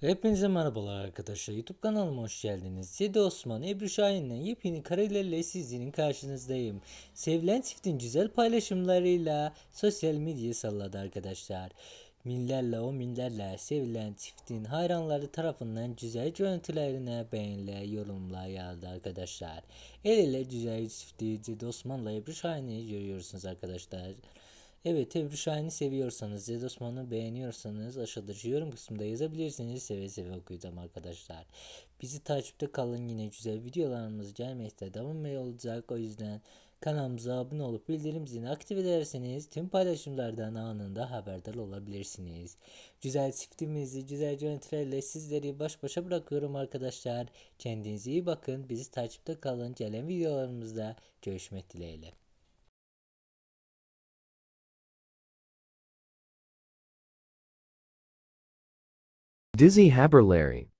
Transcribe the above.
Hepinize merhabalar arkadaşlar. YouTube kanalıma hoş geldiniz. Yedi Osman, Ebru Şahin'le yepyeni karelerle sizlerin karşınızdayım. Sevilen çiftin güzel paylaşımlarıyla sosyal medyayı salladı arkadaşlar. Minlerle o minlerle sevilen çiftin hayranları tarafından güzel görüntülerine beğeniler, yorumlar yağdı arkadaşlar. El ele güzel çifti Cedi Osman'la Ebru Şahin'i görüyorsunuz arkadaşlar. Evet Ebru Şahin'i seviyorsanız, Zed Osman'ı beğeniyorsanız aşağıdaki yorum kısmında yazabilirsiniz. Seve seve okuyacağım arkadaşlar. Bizi takipte kalın yine güzel videolarımız gelmekte devam olacak. O yüzden kanalımıza abone olup bildirim zilini aktif ederseniz tüm paylaşımlardan anında haberdar olabilirsiniz. Güzel çiftimizi güzel görüntülerle sizleri baş başa bırakıyorum arkadaşlar. Kendinize iyi bakın. Bizi takipte kalın. Gelen videolarımızda görüşmek dileğiyle. Dizzy Haberlary